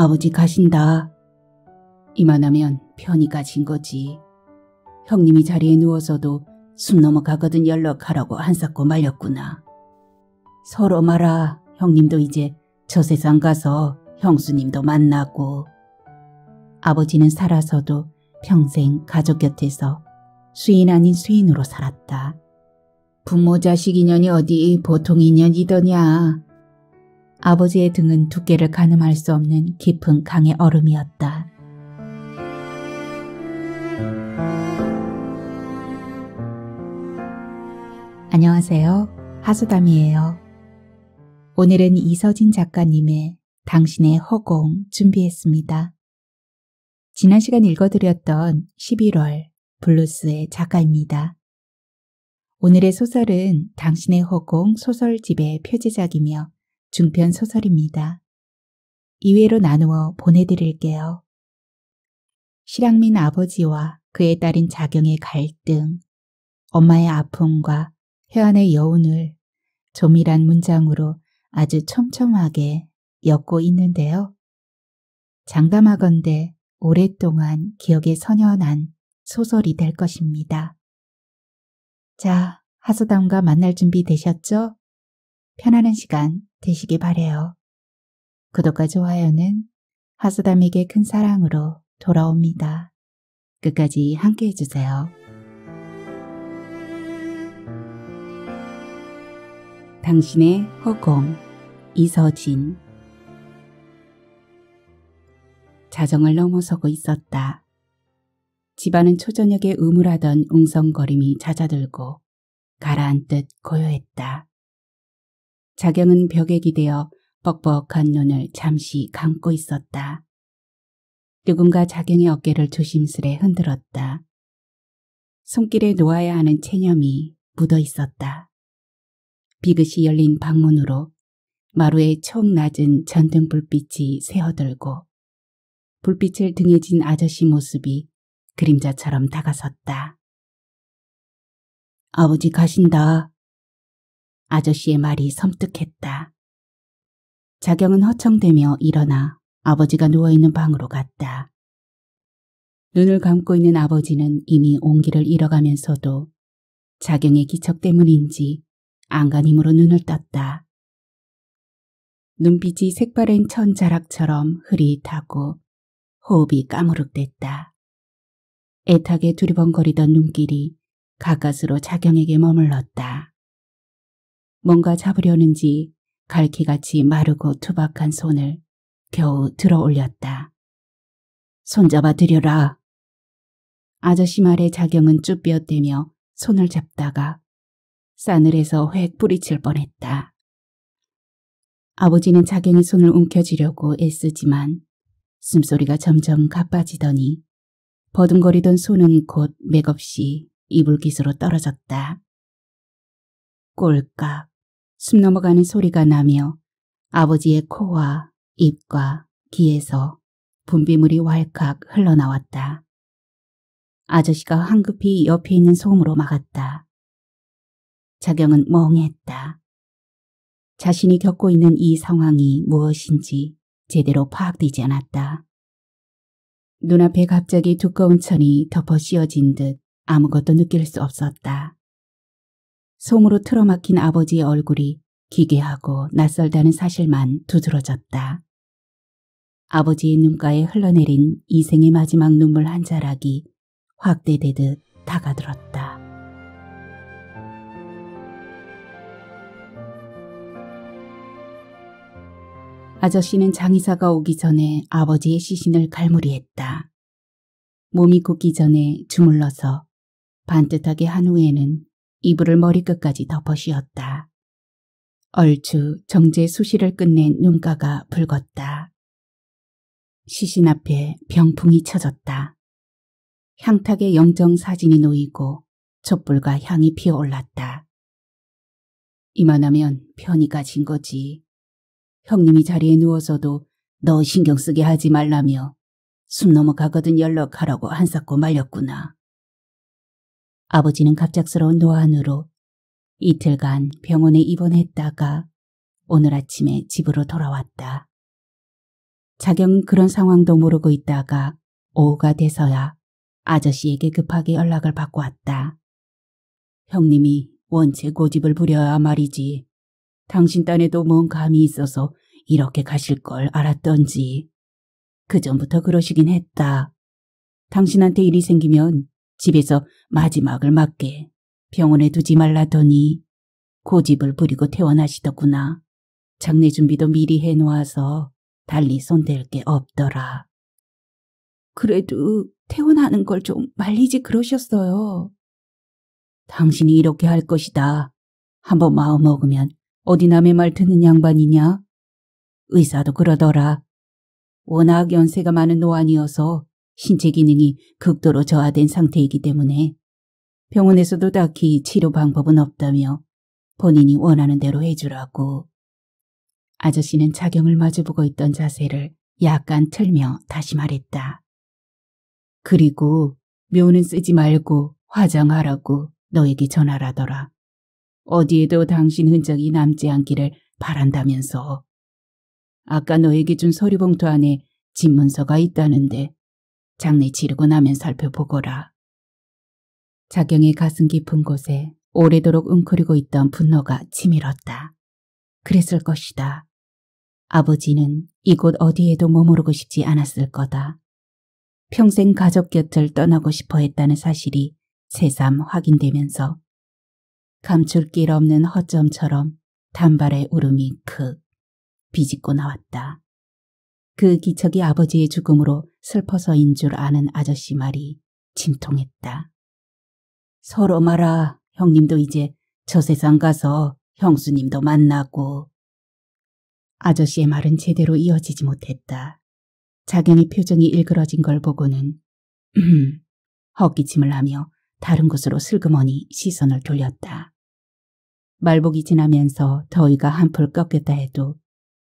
아버지 가신다. 이만하면 편히 가신 거지. 형님이 자리에 누워서도 숨 넘어가거든 연락하라고 한사코 말렸구나. 서로 말아 형님도 이제 저 세상 가서 형수님도 만나고 아버지는 살아서도 평생 가족 곁에서 수인 아닌 수인으로 살았다. 부모 자식 인연이 어디 보통 인연이더냐. 아버지의 등은 두께를 가늠할 수 없는 깊은 강의 얼음이었다. 안녕하세요. 하수담이에요. 오늘은 이서진 작가님의 당신의 허공 준비했습니다. 지난 시간 읽어드렸던 11월 블루스의 작가입니다. 오늘의 소설은 당신의 허공 소설집의 표지작이며 중편 소설입니다. 2회로 나누어 보내드릴게요. 실향민 아버지와 그의 딸인 자경의 갈등, 엄마의 아픔과 혜안의 여운을 조밀한 문장으로 아주 촘촘하게 엮고 있는데요. 장담하건대 오랫동안 기억에 선연한 소설이 될 것입니다. 자, 하소담과 만날 준비 되셨죠? 편안한 시간 되시기 바래요. 구독과 좋아요는 하수담에게 큰 사랑으로 돌아옵니다. 끝까지 함께 해주세요. 당신의 허공 이서진 자정을 넘어서고 있었다. 집안은 초저녁에 우물하던 웅성거림이 잦아들고 가라앉듯 고요했다. 자경은 벽에 기대어 뻑뻑한 눈을 잠시 감고 있었다. 누군가 자경의 어깨를 조심스레 흔들었다. 손길에 놓아야 하는 체념이 묻어 있었다. 비긋이 열린 방문으로 마루의 촉 낮은 전등 불빛이 새어들고 불빛을 등에 진 아저씨 모습이 그림자처럼 다가섰다. 아버지 가신다. 아저씨의 말이 섬뜩했다. 자경은 허청대며 일어나 아버지가 누워있는 방으로 갔다. 눈을 감고 있는 아버지는 이미 온기를 잃어가면서도 자경의 기척 때문인지 안간힘으로 눈을 떴다. 눈빛이 색바랜 천자락처럼 흐릿하고 호흡이 까무룩댔다. 애타게 두리번거리던 눈길이 가까스로 자경에게 머물렀다. 뭔가 잡으려는지 갈퀴같이 마르고 투박한 손을 겨우 들어 올렸다. 손잡아 드려라. 아저씨 말에 자경은 쭈뼛대며 손을 잡다가 싸늘해서 획 뿌리칠 뻔했다. 아버지는 자경의 손을 움켜쥐려고 애쓰지만 숨소리가 점점 가빠지더니 버둥거리던 손은 곧 맥없이 이불 기수로 떨어졌다. 꼴깍 숨 넘어가는 소리가 나며 아버지의 코와 입과 귀에서 분비물이 왈칵 흘러나왔다. 아저씨가 황급히 옆에 있는 솜으로 막았다. 자경은 멍했다. 자신이 겪고 있는 이 상황이 무엇인지 제대로 파악되지 않았다. 눈앞에 갑자기 두꺼운 천이 덮어 씌어진 듯 아무것도 느낄 수 없었다. 솜으로 틀어막힌 아버지의 얼굴이 기괴하고 낯설다는 사실만 두드러졌다. 아버지의 눈가에 흘러내린 이생의 마지막 눈물 한 자락이 확대되듯 다가들었다. 아저씨는 장의사가 오기 전에 아버지의 시신을 갈무리했다. 몸이 굳기 전에 주물러서 반듯하게 한 후에는 이불을 머리끝까지 덮어씌었다. 얼추 정제 수시를 끝낸 눈가가 붉었다. 시신 앞에 병풍이 쳐졌다. 향탁의 영정 사진이 놓이고 촛불과 향이 피어올랐다. 이만하면 편의가 진 거지. 형님이 자리에 누워서도 너 신경 쓰게 하지 말라며 숨 넘어가거든 연락하라고 한사코 말렸구나. 아버지는 갑작스러운 노안으로 이틀간 병원에 입원했다가 오늘 아침에 집으로 돌아왔다. 자경은 그런 상황도 모르고 있다가 오후가 돼서야 아저씨에게 급하게 연락을 받고 왔다. 형님이 원체 고집을 부려야 말이지. 당신 딴에도 뭔 감이 있어서 이렇게 가실 걸 알았던지. 그전부터 그러시긴 했다. 당신한테 일이 생기면 집에서 마지막을 맞게 병원에 두지 말라더니 고집을 부리고 퇴원하시더구나. 장례 준비도 미리 해놓아서 달리 손댈 게 없더라. 그래도 퇴원하는 걸 좀 말리지 그러셨어요. 당신이 이렇게 할 것이다. 한번 마음 먹으면 어디 남의 말 듣는 양반이냐? 의사도 그러더라. 워낙 연세가 많은 노안이어서 신체 기능이 극도로 저하된 상태이기 때문에 병원에서도 딱히 치료 방법은 없다며 본인이 원하는 대로 해주라고. 아저씨는 자경을 마주보고 있던 자세를 약간 틀며 다시 말했다. 그리고 묘는 쓰지 말고 화장하라고 너에게 전화라더라. 어디에도 당신 흔적이 남지 않기를 바란다면서. 아까 너에게 준 서류봉투 안에 집문서가 있다는데 장례 치르고 나면 살펴보거라. 자경의 가슴 깊은 곳에 오래도록 웅크리고 있던 분노가 치밀었다. 그랬을 것이다. 아버지는 이곳 어디에도 머무르고 싶지 않았을 거다. 평생 가족 곁을 떠나고 싶어 했다는 사실이 새삼 확인되면서 감출 길 없는 허점처럼 단발의 울음이 크 비집고 나왔다. 그 기척이 아버지의 죽음으로 슬퍼서인 줄 아는 아저씨 말이 침통했다. 서로 말아 형님도 이제 저 세상 가서 형수님도 만나고. 아저씨의 말은 제대로 이어지지 못했다. 자경의 표정이 일그러진 걸 보고는 헛기침을 하며 다른 곳으로 슬그머니 시선을 돌렸다. 말복이 지나면서 더위가 한풀 꺾였다 해도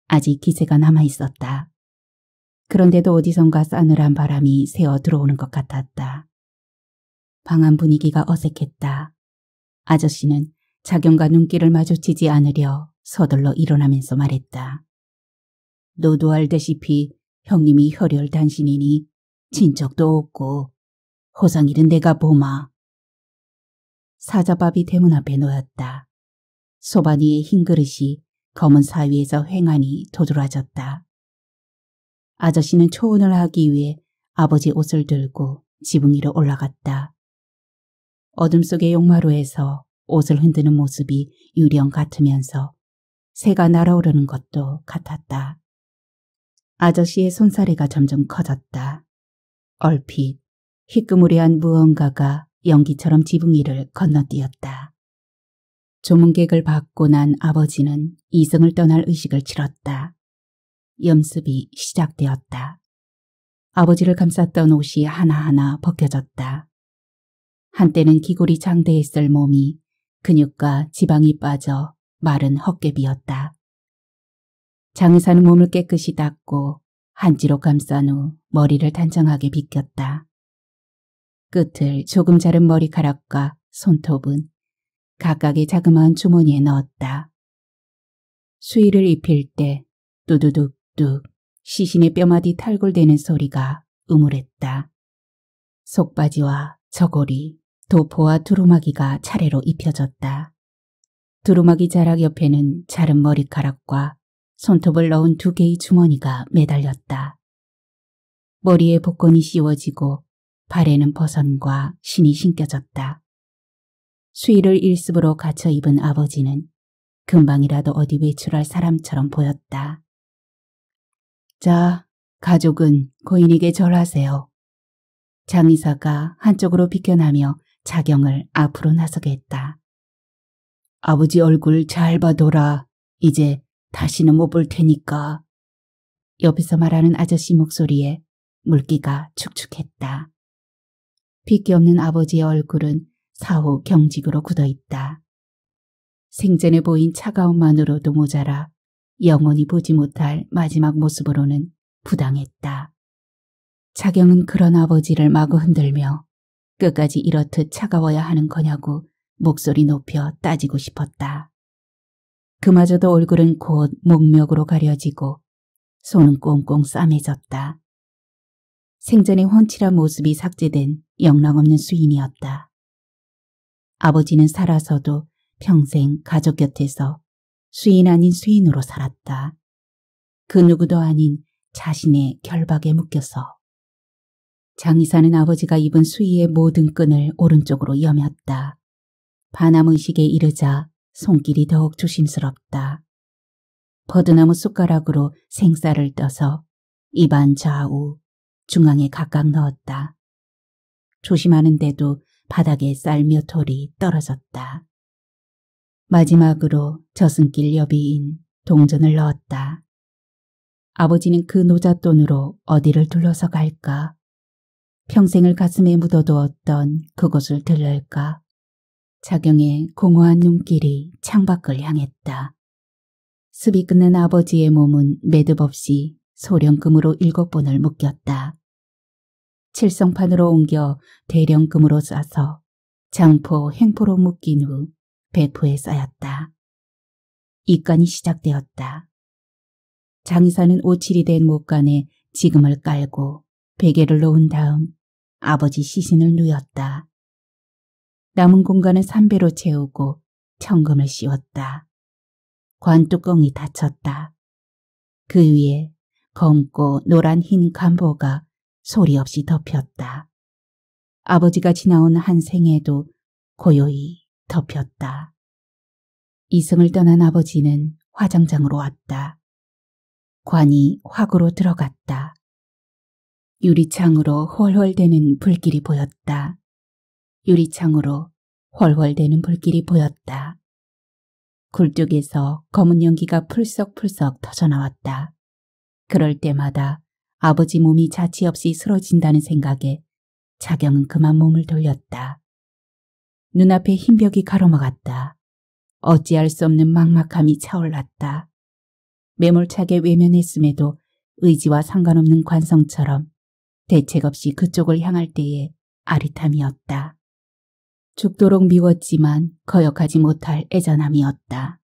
아직 기세가 남아있었다. 그런데도 어디선가 싸늘한 바람이 새어 들어오는 것 같았다. 방안 분위기가 어색했다. 아저씨는 작경과 눈길을 마주치지 않으려 서둘러 일어나면서 말했다. 너도 알다시피 형님이 혈혈 단신이니 친척도 없고 호상일은 내가 보마. 사자밥이 대문 앞에 놓였다. 소바니의 흰 그릇이 검은 사위에서 횡하니 도드라졌다. 아저씨는 초혼을 하기 위해 아버지 옷을 들고 지붕 위로 올라갔다. 어둠 속의 용마루에서 옷을 흔드는 모습이 유령 같으면서 새가 날아오르는 것도 같았다. 아저씨의 손사래가 점점 커졌다. 얼핏 희끄무리한 무언가가 연기처럼 지붕 위를 건너뛰었다. 조문객을 받고 난 아버지는 이성을 떠날 의식을 치렀다. 염습이 시작되었다. 아버지를 감쌌던 옷이 하나하나 벗겨졌다. 한때는 기골이 장대했을 몸이 근육과 지방이 빠져 마른 헛개비였다. 장의사는 몸을 깨끗이 닦고 한지로 감싼 후 머리를 단정하게 빗겼다. 끝을 조금 자른 머리카락과 손톱은 각각의 자그마한 주머니에 넣었다. 수의를 입힐 때 두두둑 뚝뚝 시신의 뼈마디 탈골되는 소리가 음울했다. 속바지와 저고리, 도포와 두루마기가 차례로 입혀졌다. 두루마기 자락 옆에는 자른 머리카락과 손톱을 넣은 두 개의 주머니가 매달렸다. 머리에 복권이 씌워지고 발에는 버선과 신이 신겨졌다. 수의를 일습으로 갇혀 입은 아버지는 금방이라도 어디 외출할 사람처럼 보였다. 자, 가족은 고인에게 절하세요. 장의사가 한쪽으로 비켜나며 자경을 앞으로 나서게 했다. 아버지 얼굴 잘 봐둬라. 이제 다시는 못 볼 테니까. 옆에서 말하는 아저씨 목소리에 물기가 축축했다. 핏기 없는 아버지의 얼굴은 사후 경직으로 굳어있다. 생전에 보인 차가움만으로도 모자라 영원히 보지 못할 마지막 모습으로는 부당했다. 차경은 그런 아버지를 마구 흔들며 끝까지 이렇듯 차가워야 하는 거냐고 목소리 높여 따지고 싶었다. 그마저도 얼굴은 곧 목멱으로 가려지고 손은 꽁꽁 싸매졌다. 생전의 훤칠한 모습이 삭제된 영락없는 수인이었다. 아버지는 살아서도 평생 가족 곁에서 수인 아닌 수인으로 살았다. 그 누구도 아닌 자신의 결박에 묶여서. 장의사는 아버지가 입은 수희의 모든 끈을 오른쪽으로 여몄다. 반함의식에 이르자 손길이 더욱 조심스럽다. 버드나무 숟가락으로 생쌀을 떠서 입안 좌우, 중앙에 각각 넣었다. 조심하는데도 바닥에 쌀몇 톨이 떨어졌다. 마지막으로 저승길 여비인 동전을 넣었다. 아버지는 그 노잣돈으로 어디를 둘러서 갈까? 평생을 가슴에 묻어두었던 그것을 들를까? 자경의 공허한 눈길이 창밖을 향했다. 습이 끊는 아버지의 몸은 매듭 없이 소련금으로 일곱 번을 묶였다. 칠성판으로 옮겨 대령금으로 싸서 장포 행포로 묶인 후 배포에 쌓였다. 입간이 시작되었다. 장사는 오칠이 된 목간에 지금을 깔고 베개를 놓은 다음 아버지 시신을 누였다. 남은 공간을 삼배로 채우고 청금을 씌웠다. 관뚜껑이 닫혔다. 그 위에 검고 노란 흰 간보가 소리 없이 덮였다. 아버지가 지나온 한 생에도 고요히 덮였다. 이승을 떠난 아버지는 화장장으로 왔다. 관이 화구로 들어갔다. 유리창으로 헐헐대는 불길이 보였다. 유리창으로 헐헐대는 불길이 보였다. 굴뚝에서 검은 연기가 풀썩풀썩 터져나왔다. 그럴 때마다 아버지 몸이 자취 없이 쓰러진다는 생각에 자경은 그만 몸을 돌렸다. 눈앞에 흰 벽이 가로막았다. 어찌할 수 없는 막막함이 차올랐다. 매몰차게 외면했음에도 의지와 상관없는 관성처럼 대책 없이 그쪽을 향할 때의 아리탐이었다. 죽도록 미웠지만 거역하지 못할 애잔함이었다.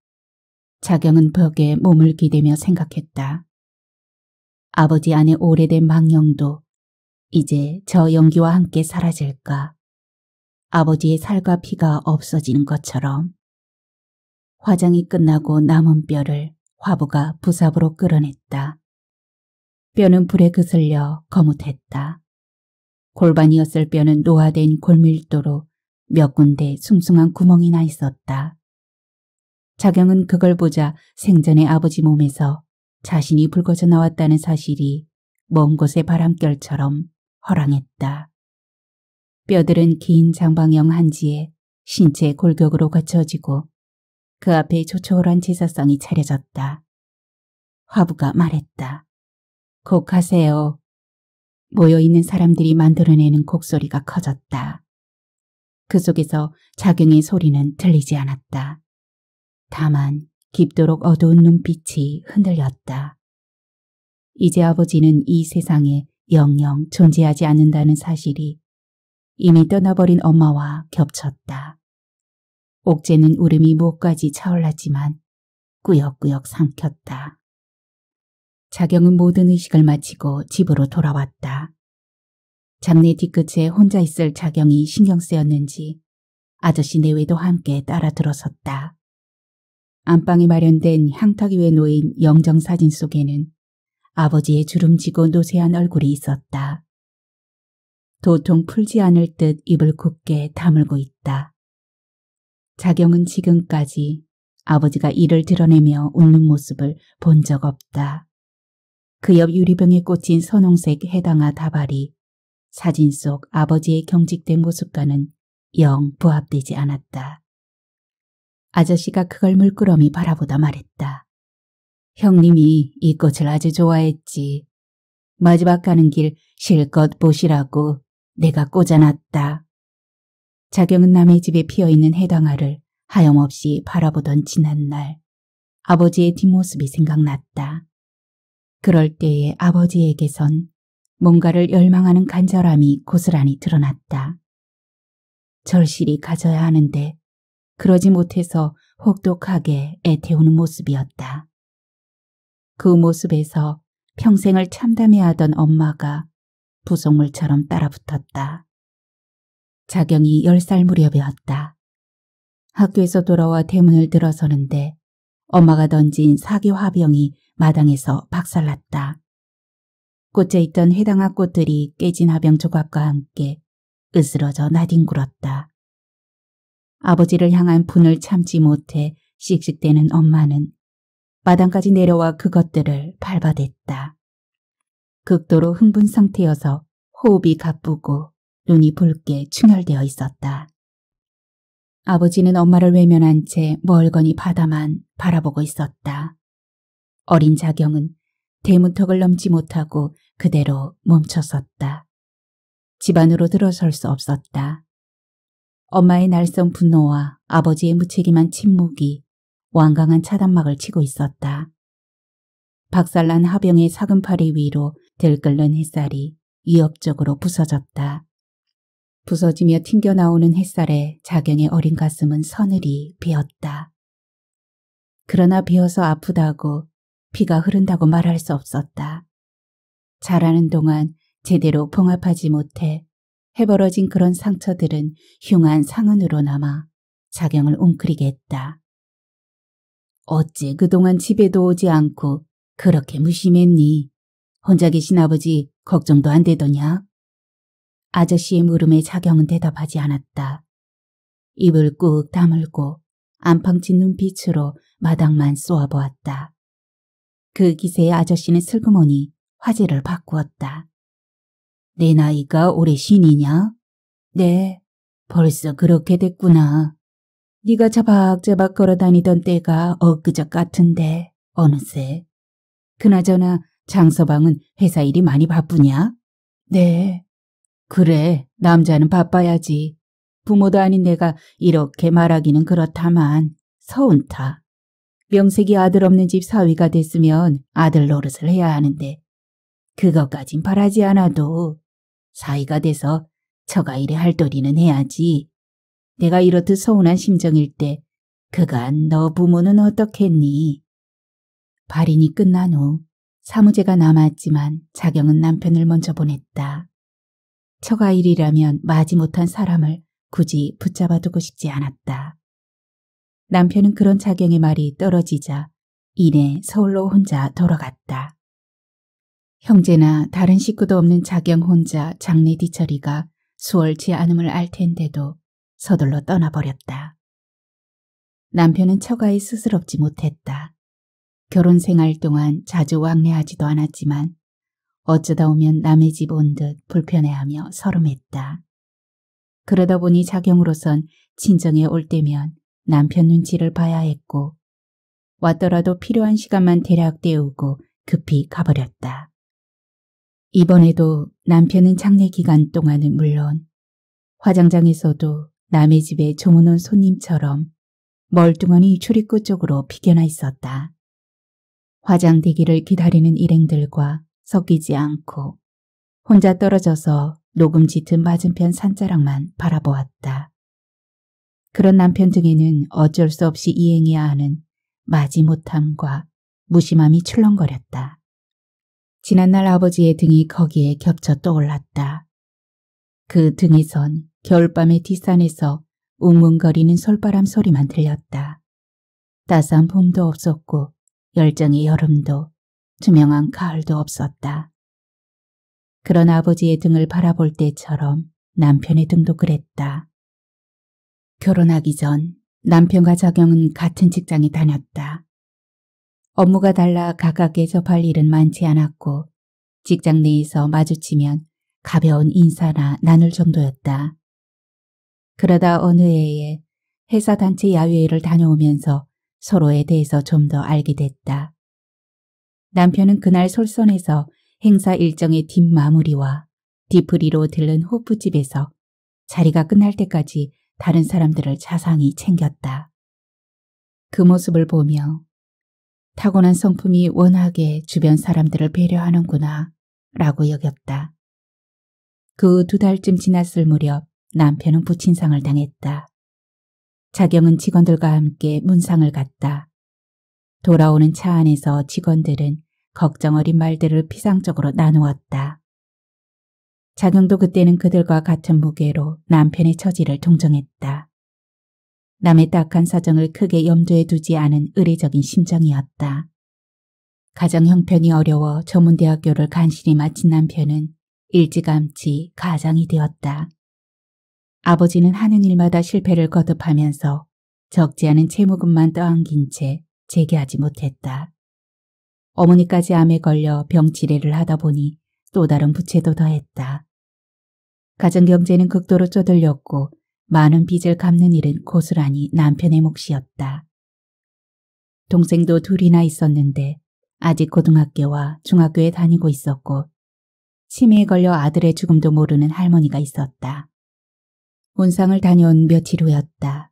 자경은 벽에 몸을 기대며 생각했다. 아버지 안의 오래된 망령도 이제 저 연기와 함께 사라질까. 아버지의 살과 피가 없어지는 것처럼 화장이 끝나고 남은 뼈를 화부가 부삽으로 끌어냈다. 뼈는 불에 그슬려 거뭇했다. 골반이었을 뼈는 노화된 골밀도로 몇 군데 숭숭한 구멍이 나 있었다. 자경은 그걸 보자 생전의 아버지 몸에서 자신이 불거져 나왔다는 사실이 먼 곳의 바람결처럼 허랑했다. 뼈들은 긴 장방형 한지에 신체 골격으로 갖춰지고 그 앞에 조촐한 제사상이 차려졌다. 화부가 말했다. 곡하세요. 모여있는 사람들이 만들어내는 곡소리가 커졌다. 그 속에서 작용의 소리는 들리지 않았다. 다만 깊도록 어두운 눈빛이 흔들렸다. 이제 아버지는 이 세상에 영영 존재하지 않는다는 사실이 이미 떠나버린 엄마와 겹쳤다. 옥제는 울음이 목까지 차올랐지만 꾸역꾸역 삼켰다. 자경은 모든 의식을 마치고 집으로 돌아왔다. 장례 뒤끝에 혼자 있을 자경이 신경 쓰였는지 아저씨 내외도 함께 따라 들어섰다. 안방에 마련된 향탁 위에 놓인 영정사진 속에는 아버지의 주름지고 노쇠한 얼굴이 있었다. 도통 풀지 않을 듯 입을 굳게 다물고 있다. 자경은 지금까지 아버지가 이를 드러내며 웃는 모습을 본 적 없다. 그 옆 유리병에 꽂힌 선홍색 해당아 다발이 사진 속 아버지의 경직된 모습과는 영 부합되지 않았다. 아저씨가 그걸 물끄러미 바라보다 말했다. 형님이 이 꽃을 아주 좋아했지. 마지막 가는 길 실컷 보시라고 내가 꽂아놨다. 자경은 남의 집에 피어있는 해당화를 하염없이 바라보던 지난날 아버지의 뒷모습이 생각났다. 그럴 때에 아버지에게선 뭔가를 열망하는 간절함이 고스란히 드러났다. 절실히 가져야 하는데 그러지 못해서 혹독하게 애태우는 모습이었다. 그 모습에서 평생을 참담해하던 엄마가 부속물처럼 따라붙었다. 자경이 열살 무렵이었다. 학교에서 돌아와 대문을 들어서는데 엄마가 던진 사기 화병이 마당에서 박살났다. 꽂혀 있던 해당학 꽃들이 깨진 화병 조각과 함께 으스러져 나뒹굴었다. 아버지를 향한 분을 참지 못해 씩씩대는 엄마는 마당까지 내려와 그것들을 밟아댔다. 극도로 흥분 상태여서 호흡이 가쁘고 눈이 붉게 충혈되어 있었다. 아버지는 엄마를 외면한 채 멀거니 바다만 바라보고 있었다. 어린 자경은 대문턱을 넘지 못하고 그대로 멈춰섰다. 집 안으로 들어설 수 없었다. 엄마의 날성 분노와 아버지의 무책임한 침묵이 완강한 차단막을 치고 있었다. 박살난 하병의 사금팔이 위로 들끓는 햇살이 위협적으로 부서졌다. 부서지며 튕겨나오는 햇살에 자경의 어린 가슴은 서늘히 비었다. 그러나 비어서 아프다고 피가 흐른다고 말할 수 없었다. 자라는 동안 제대로 봉합하지 못해 해버려진 그런 상처들은 흉한 상흔으로 남아 자경을 웅크리게 했다. 어찌 그동안 집에도 오지 않고 그렇게 무심했니? 혼자 계신 아버지 걱정도 안 되더냐? 아저씨의 물음에 자경은 대답하지 않았다. 입을 꾹 다물고 안팡친 눈빛으로 마당만 쏘아보았다. 그 기세에 아저씨는 슬그머니 화제를 바꾸었다. 내 나이가 올해 신이냐? 네, 벌써 그렇게 됐구나. 네가 자박자박 걸어다니던 때가 엊그저 같은데 어느새. 그나저나 장서방은 회사 일이 많이 바쁘냐? 네. 그래, 남자는 바빠야지. 부모도 아닌 내가 이렇게 말하기는 그렇다만 서운타. 명색이 아들 없는 집 사위가 됐으면 아들 노릇을 해야 하는데 그것까진 바라지 않아도 사위가 돼서 처가 일에 할도리는 해야지. 내가 이렇듯 서운한 심정일 때 그간 너 부모는 어떻겠니? 발인이 끝난 후 사무제가 남았지만 자경은 남편을 먼저 보냈다. 처가일이라면 마지 못한 사람을 굳이 붙잡아두고 싶지 않았다. 남편은 그런 자경의 말이 떨어지자 이내 서울로 혼자 돌아갔다. 형제나 다른 식구도 없는 자경 혼자 장례 뒤처리가 수월치 않음을 알 텐데도 서둘러 떠나버렸다. 남편은 처가에 스스럽지 못했다. 결혼 생활 동안 자주 왕래하지도 않았지만 어쩌다 오면 남의 집 온 듯 불편해하며 서름했다. 그러다 보니 작용으로선 친정에 올 때면 남편 눈치를 봐야 했고 왔더라도 필요한 시간만 대략 때우고 급히 가버렸다. 이번에도 남편은 장례 기간 동안은 물론 화장장에서도 남의 집에 조문온 손님처럼 멀뚱하니 출입구 쪽으로 피겨나 있었다. 화장되기를 기다리는 일행들과 섞이지 않고 혼자 떨어져서 녹음 짙은 맞은편 산자락만 바라보았다. 그런 남편 등에는 어쩔 수 없이 이행해야 하는 마지못함과 무심함이 출렁거렸다. 지난날 아버지의 등이 거기에 겹쳐 떠올랐다. 그 등에선 겨울밤의 뒷산에서 웅웅거리는 솔바람 소리만 들렸다. 따스한 봄도 없었고 열정의 여름도 투명한 가을도 없었다. 그런 아버지의 등을 바라볼 때처럼 남편의 등도 그랬다. 결혼하기 전 남편과 작경은 같은 직장에 다녔다. 업무가 달라 가깝게 접할 일은 많지 않았고 직장 내에서 마주치면 가벼운 인사나 나눌 정도였다. 그러다 어느 해에 회사 단체 야외를 다녀오면서 서로에 대해서 좀 더 알게 됐다. 남편은 그날 솔선에서 행사 일정의 뒷마무리와 디프리로 들른 호프집에서 자리가 끝날 때까지 다른 사람들을 자상히 챙겼다. 그 모습을 보며 타고난 성품이 워낙에 주변 사람들을 배려하는구나 라고 여겼다. 그 두 달쯤 지났을 무렵 남편은 부친상을 당했다. 자경은 직원들과 함께 문상을 갔다. 돌아오는 차 안에서 직원들은 걱정 어린 말들을 피상적으로 나누었다. 자경도 그때는 그들과 같은 무게로 남편의 처지를 동정했다. 남의 딱한 사정을 크게 염두에 두지 않은 의례적인 심정이었다. 가정 형편이 어려워 전문대학교를 간신히 마친 남편은 일찌감치 가장이 되었다. 아버지는 하는 일마다 실패를 거듭하면서 적지 않은 채무금만 떠안긴 채 재개하지 못했다. 어머니까지 암에 걸려 병치레를 하다 보니 또 다른 부채도 더했다. 가정경제는 극도로 쪼들렸고 많은 빚을 갚는 일은 고스란히 남편의 몫이었다. 동생도 둘이나 있었는데 아직 고등학교와 중학교에 다니고 있었고 치매에 걸려 아들의 죽음도 모르는 할머니가 있었다. 온상을 다녀온 며칠 후였다.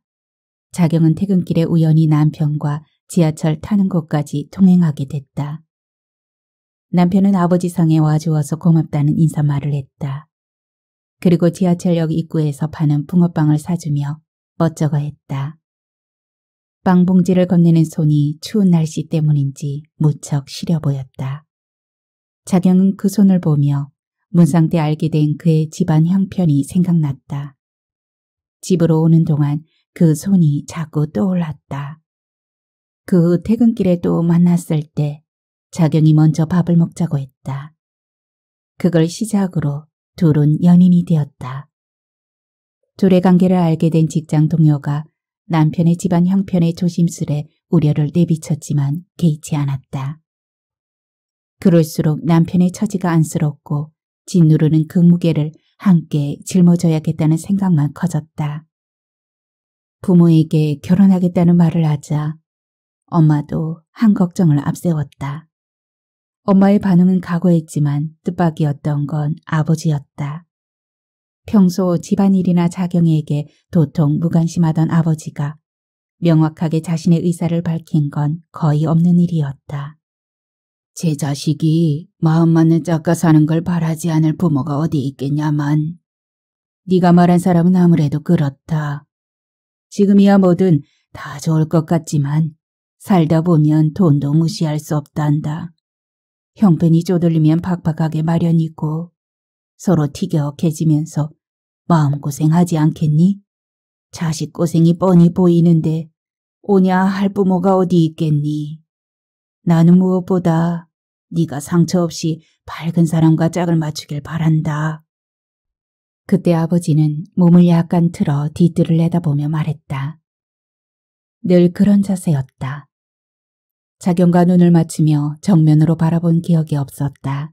자경은 퇴근길에 우연히 남편과 지하철 타는 곳까지 통행하게 됐다. 남편은 아버지 상에 와주어서 고맙다는 인사말을 했다. 그리고 지하철역 입구에서 파는 붕어빵을 사주며 멋쩍어 했다. 빵 봉지를 건네는 손이 추운 날씨 때문인지 무척 시려 보였다. 자경은 그 손을 보며 문상 때 알게 된 그의 집안 형편이 생각났다. 집으로 오는 동안 그 손이 자꾸 떠올랐다. 그 후 퇴근길에 또 만났을 때 자경이 먼저 밥을 먹자고 했다. 그걸 시작으로 둘은 연인이 되었다. 둘의 관계를 알게 된 직장 동료가 남편의 집안 형편에 조심스레 우려를 내비쳤지만 개의치 않았다. 그럴수록 남편의 처지가 안쓰럽고 짓누르는 그 무게를 함께 짊어져야겠다는 생각만 커졌다. 부모에게 결혼하겠다는 말을 하자 엄마도 한 걱정을 앞세웠다. 엄마의 반응은 각오했지만 뜻밖이었던 건 아버지였다. 평소 집안일이나 자경에게 도통 무관심하던 아버지가 명확하게 자신의 의사를 밝힌 건 거의 없는 일이었다. 제 자식이 마음만을 짝가 사는 걸 바라지 않을 부모가 어디 있겠냐만. 네가 말한 사람은 아무래도 그렇다. 지금이야 뭐든 다 좋을 것 같지만 살다 보면 돈도 무시할 수 없단다. 형편이 쪼들리면 박박하게 마련이고 서로 티격해지면서 마음고생하지 않겠니? 자식 고생이 뻔히 보이는데 오냐 할 부모가 어디 있겠니? 나는 무엇보다 네가 상처 없이 밝은 사람과 짝을 맞추길 바란다. 그때 아버지는 몸을 약간 틀어 뒤뜰을 내다보며 말했다. 늘 그런 자세였다. 자경과 눈을 맞추며 정면으로 바라본 기억이 없었다.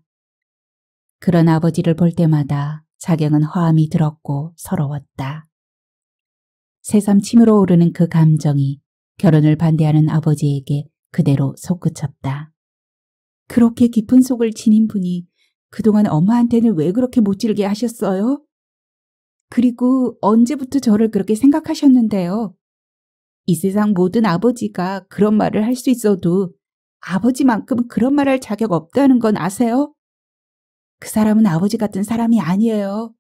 그런 아버지를 볼 때마다 자경은 화함이 들었고 서러웠다. 새삼 침으로 오르는 그 감정이 결혼을 반대하는 아버지에게 그대로 솟구쳤다. 그렇게 깊은 속을 지닌 분이 그동안 엄마한테는 왜 그렇게 못 질게 하셨어요? 그리고 언제부터 저를 그렇게 생각하셨는데요? 이 세상 모든 아버지가 그런 말을 할 수 있어도 아버지만큼 그런 말할 자격 없다는 건 아세요? 그 사람은 아버지 같은 사람이 아니에요.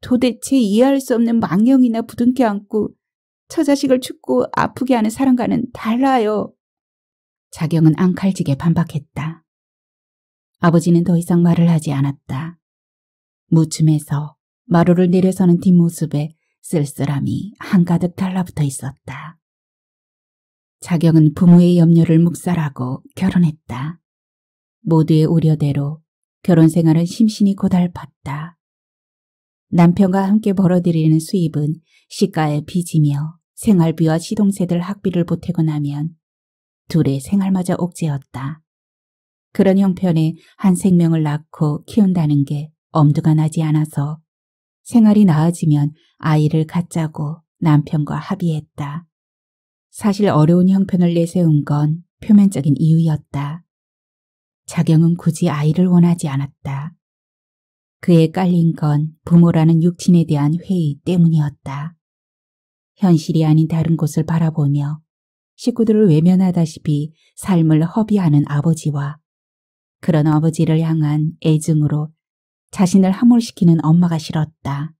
도대체 이해할 수 없는 망령이나 부둥켜 안고 처자식을 춥고 아프게 하는 사람과는 달라요. 자경은 앙칼지게 반박했다. 아버지는 더 이상 말을 하지 않았다. 무춤에서 마루를 내려서는 뒷모습에 쓸쓸함이 한가득 달라붙어 있었다. 자경은 부모의 염려를 묵살하고 결혼했다. 모두의 우려대로 결혼 생활은 심신이 고달팠다. 남편과 함께 벌어들이는 수입은 시가에 빚이며 생활비와 시동새들 학비를 보태고 나면 둘의 생활마저 옥죄었다. 그런 형편에 한 생명을 낳고 키운다는 게 엄두가 나지 않아서 생활이 나아지면 아이를 갖자고 남편과 합의했다. 사실 어려운 형편을 내세운 건 표면적인 이유였다. 자경은 굳이 아이를 원하지 않았다. 그에 깔린 건 부모라는 육친에 대한 회의 때문이었다. 현실이 아닌 다른 곳을 바라보며 식구들을 외면하다시피 삶을 허비하는 아버지와 그런 아버지를 향한 애증으로 자신을 함몰시키는 엄마가 싫었다.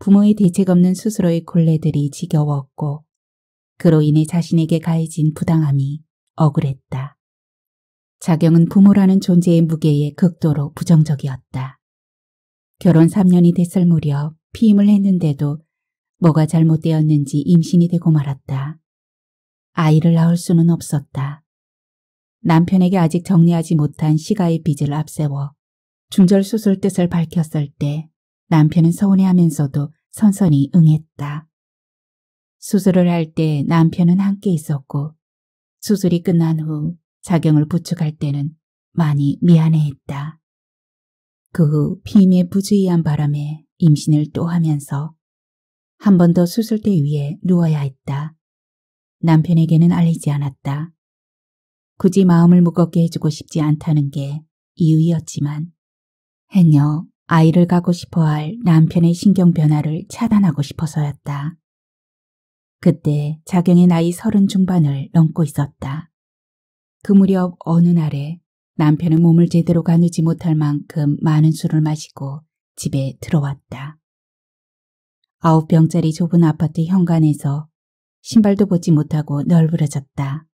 부모의 대책 없는 스스로의 굴레들이 지겨웠고 그로 인해 자신에게 가해진 부당함이 억울했다. 자경은 부모라는 존재의 무게에 극도로 부정적이었다. 결혼 3년이 됐을 무렵 피임을 했는데도 뭐가 잘못되었는지 임신이 되고 말았다. 아이를 낳을 수는 없었다. 남편에게 아직 정리하지 못한 시가의 빚을 앞세워 중절수술 뜻을 밝혔을 때 남편은 서운해하면서도 선선히 응했다. 수술을 할 때 남편은 함께 있었고 수술이 끝난 후 작용을 부축할 때는 많이 미안해했다. 그 후 피임에 부주의한 바람에 임신을 또 하면서 한 번 더 수술대 위에 누워야 했다. 남편에게는 알리지 않았다. 굳이 마음을 무겁게 해주고 싶지 않다는 게 이유였지만 해녀 아이를 가고 싶어할 남편의 신경 변화를 차단하고 싶어서였다. 그때 자경의 나이 서른 중반을 넘고 있었다. 그 무렵 어느 날에 남편은 몸을 제대로 가누지 못할 만큼 많은 술을 마시고 집에 들어왔다. 아홉 병짜리 좁은 아파트 현관에서 신발도 보지 못하고 널브러졌다.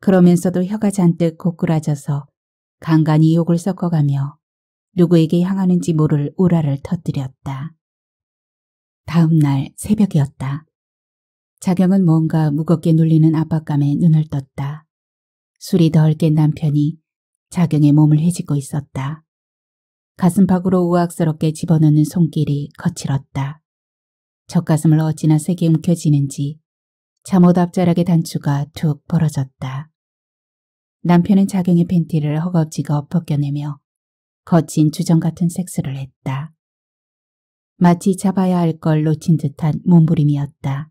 그러면서도 혀가 잔뜩 고꾸라져서 간간히 욕을 섞어가며 누구에게 향하는지 모를 우라를 터뜨렸다. 다음 날 새벽이었다. 자경은 뭔가 무겁게 눌리는 압박감에 눈을 떴다. 술이 덜깬 남편이 자경의 몸을 헤집고 있었다. 가슴팍으로 우악스럽게 집어넣는 손길이 거칠었다. 젖가슴을 어찌나 세게 움켜쥐는지 잠옷 앞자락의 단추가 툭 벌어졌다. 남편은 자경의 팬티를 허겁지겁 벗겨내며 거친 주정 같은 섹스를 했다. 마치 잡아야 할 걸 놓친 듯한 몸부림이었다.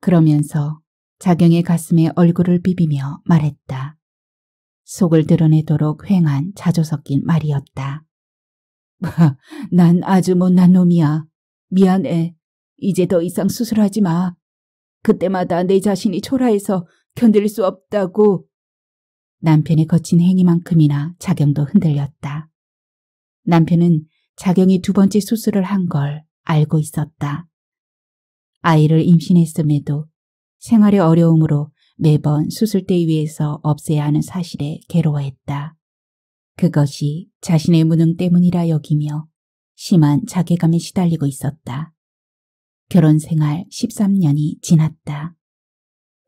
그러면서 자경의 가슴에 얼굴을 비비며 말했다. 속을 드러내도록 횡한 자조 섞인 말이었다. 난 아주 못난 놈이야. 미안해. 이제 더 이상 수술하지 마. 그때마다 내 자신이 초라해서 견딜 수 없다고. 남편의 거친 행위만큼이나 자경도 흔들렸다. 남편은 자경이 두 번째 수술을 한 걸 알고 있었다. 아이를 임신했음에도 생활의 어려움으로 매번 수술대 위에서 없애야 하는 사실에 괴로워했다. 그것이 자신의 무능 때문이라 여기며 심한 자괴감에 시달리고 있었다. 결혼 생활 13년이 지났다.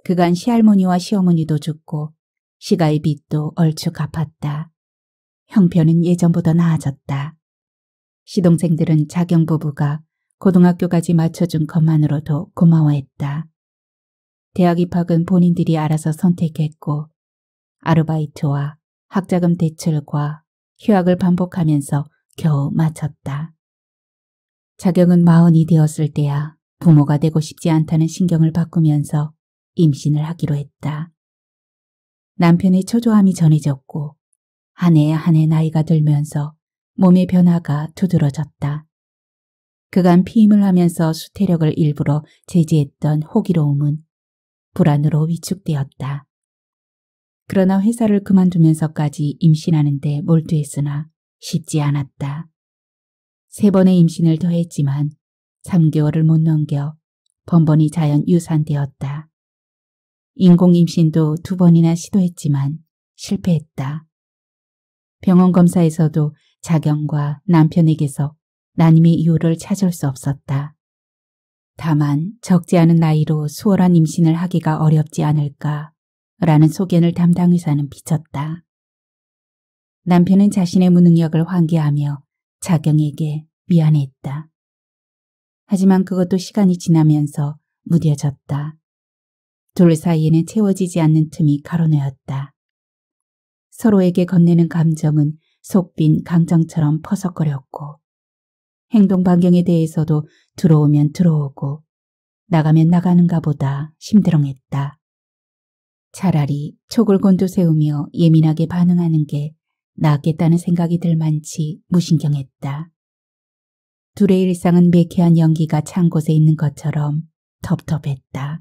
그간 시할머니와 시어머니도 죽고 시가의 빚도 얼추 갚았다. 형편은 예전보다 나아졌다. 시동생들은 자경 부부가 고등학교까지 맞춰준 것만으로도 고마워했다. 대학 입학은 본인들이 알아서 선택했고 아르바이트와 학자금 대출과 휴학을 반복하면서 겨우 마쳤다. 자경은 마흔이 되었을 때야 부모가 되고 싶지 않다는 신경을 바꾸면서 임신을 하기로 했다. 남편의 초조함이 전해졌고 한 해 한 해 나이가 들면서 몸의 변화가 두드러졌다. 그간 피임을 하면서 수태력을 일부러 제지했던 호기로움은 불안으로 위축되었다. 그러나 회사를 그만두면서까지 임신하는데 몰두했으나 쉽지 않았다. 세 번의 임신을 더했지만 3개월을 못 넘겨 번번이 자연 유산되었다. 인공임신도 두 번이나 시도했지만 실패했다. 병원 검사에서도 자경과 남편에게서 난임의 이유를 찾을 수 없었다. 다만 적지 않은 나이로 수월한 임신을 하기가 어렵지 않을까라는 소견을 담당 의사는 비쳤다. 남편은 자신의 무능력을 환기하며 자경에게 미안했다. 하지만 그것도 시간이 지나면서 무뎌졌다. 둘 사이에는 채워지지 않는 틈이 가로내었다. 서로에게 건네는 감정은 속빈 강정처럼 퍼석거렸고 행동 반경에 대해서도 들어오면 들어오고 나가면 나가는가 보다 심드렁했다. 차라리 촉을 곤두세우며 예민하게 반응하는 게 낫겠다는 생각이 들 만치 무신경했다. 둘의 일상은 매캐한 연기가 찬 곳에 있는 것처럼 텁텁했다.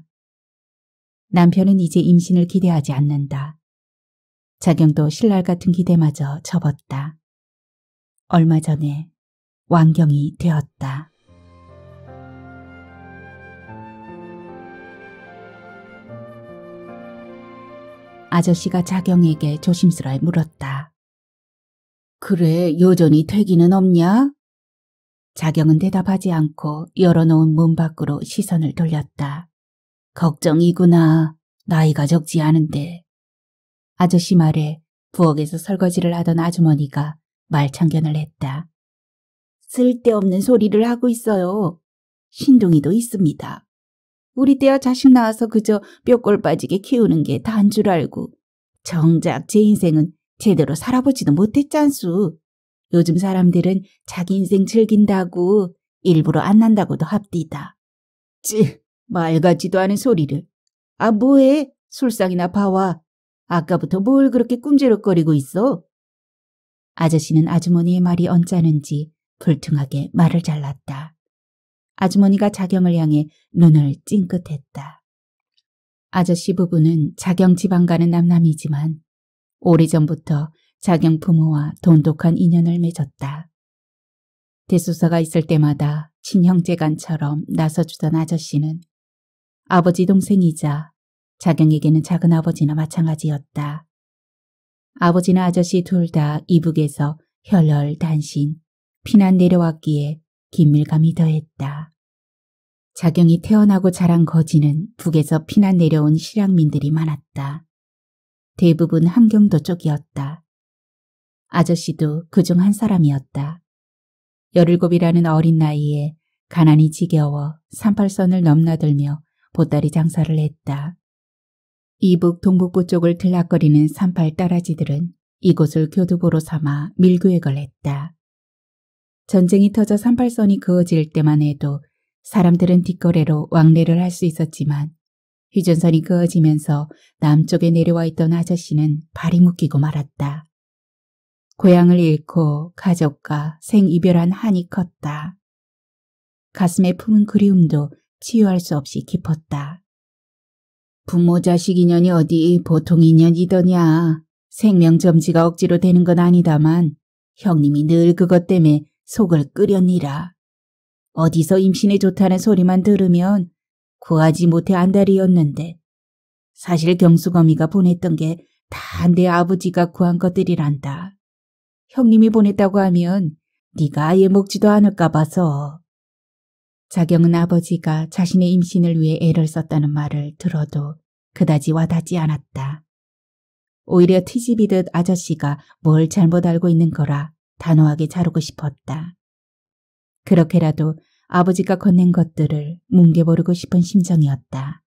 남편은 이제 임신을 기대하지 않는다. 자경도 신랄 같은 기대마저 접었다. 얼마 전에 완경이 되었다. 아저씨가 자경에게 조심스레 러 물었다. 그래 여전히 퇴기는 없냐? 자경은 대답하지 않고 열어놓은 문 밖으로 시선을 돌렸다. 걱정이구나. 나이가 적지 않은데. 아저씨 말에 부엌에서 설거지를 하던 아주머니가 말참견을 했다. 쓸데없는 소리를 하고 있어요. 신동이도 있습니다. 우리 때야 자식 낳아서 그저 뼈골 빠지게 키우는 게 단 줄 알고 정작 제 인생은 제대로 살아보지도 못했잖수. 요즘 사람들은 자기 인생 즐긴다고 일부러 안 난다고도 합디다. 찌, 말 같지도 않은 소리를. 아 뭐해? 술상이나 봐와. 아까부터 뭘 그렇게 꿈지럭거리고 있어? 아저씨는 아주머니의 말이 언짢은지 불퉁하게 말을 잘랐다. 아주머니가 자경을 향해 눈을 찡긋했다. 아저씨 부부는 자경 지방 가는 남남이지만 오래전부터 자경 부모와 돈독한 인연을 맺었다. 대수사가 있을 때마다 친형제간처럼 나서주던 아저씨는 아버지 동생이자 자경에게는 작은 아버지나 마찬가지였다. 아버지나 아저씨 둘 다 이북에서 혈혈 단신, 피난 내려왔기에 긴밀감이 더했다. 자경이 태어나고 자란 거지는 북에서 피난 내려온 실향민들이 많았다. 대부분 함경도 쪽이었다. 아저씨도 그 중 한 사람이었다. 열일곱이라는 어린 나이에 가난이 지겨워 3팔선을 넘나들며 보따리 장사를 했다. 이북 동북부 쪽을 들락거리는 3팔 따라지들은 이곳을 교두보로 삼아 밀교액을 했다. 전쟁이 터져 3팔선이 그어질 때만 해도 사람들은 뒷거래로 왕래를 할 수 있었지만 휴전선이 그어지면서 남쪽에 내려와 있던 아저씨는 발이 묶이고 말았다. 고향을 잃고 가족과 생이별한 한이 컸다. 가슴에 품은 그리움도 치유할 수 없이 깊었다. 부모 자식 인연이 어디 보통 인연이더냐. 생명점지가 억지로 되는 건 아니다만 형님이 늘 그것 때문에 속을 끓였니라. 어디서 임신에 좋다는 소리만 들으면 구하지 못해 안달이었는데 사실 경수검이가 보냈던 게 다 내 아버지가 구한 것들이란다. 형님이 보냈다고 하면 네가 아예 먹지도 않을까 봐서. 자경은 아버지가 자신의 임신을 위해 애를 썼다는 말을 들어도 그다지 와닿지 않았다. 오히려 트집이듯 아저씨가 뭘 잘못 알고 있는 거라 단호하게 자르고 싶었다. 그렇게라도 아버지가 건넨 것들을 뭉개버리고 싶은 심정이었다.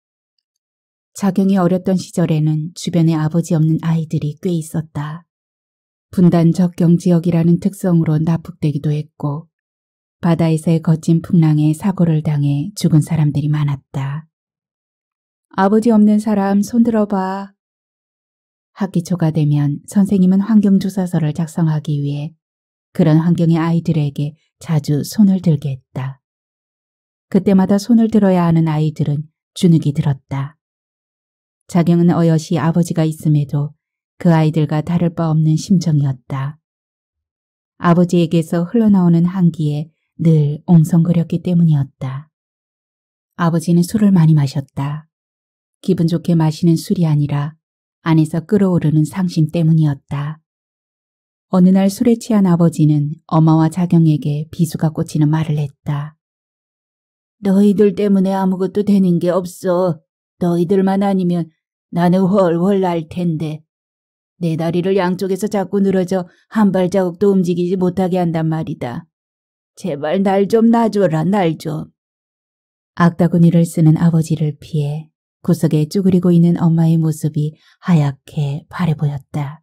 작용이 어렸던 시절에는 주변에 아버지 없는 아이들이 꽤 있었다. 분단적 경지역이라는 특성으로 납북되기도 했고 바다에서의 거친 풍랑에 사고를 당해 죽은 사람들이 많았다. 아버지 없는 사람 손들어 봐. 학기 초가 되면 선생님은 환경조사서를 작성하기 위해 그런 환경의 아이들에게 자주 손을 들게 했다. 그때마다 손을 들어야 하는 아이들은 주눅이 들었다. 자경은 어여시 아버지가 있음에도 그 아이들과 다를 바 없는 심정이었다. 아버지에게서 흘러나오는 한기에 늘 옹성거렸기 때문이었다. 아버지는 술을 많이 마셨다. 기분 좋게 마시는 술이 아니라 안에서 끓어오르는 상심 때문이었다. 어느 날 술에 취한 아버지는 엄마와 자경에게 비수가 꽂히는 말을 했다. 너희들 때문에 아무것도 되는 게 없어. 너희들만 아니면 나는 훨훨 날 텐데. 내 다리를 양쪽에서 자꾸 늘어져 한 발자국도 움직이지 못하게 한단 말이다. 제발 날 좀 놔줘라, 날 좀. 악다구니를 쓰는 아버지를 피해 구석에 쭈그리고 있는 엄마의 모습이 하얗게 바래 보였다.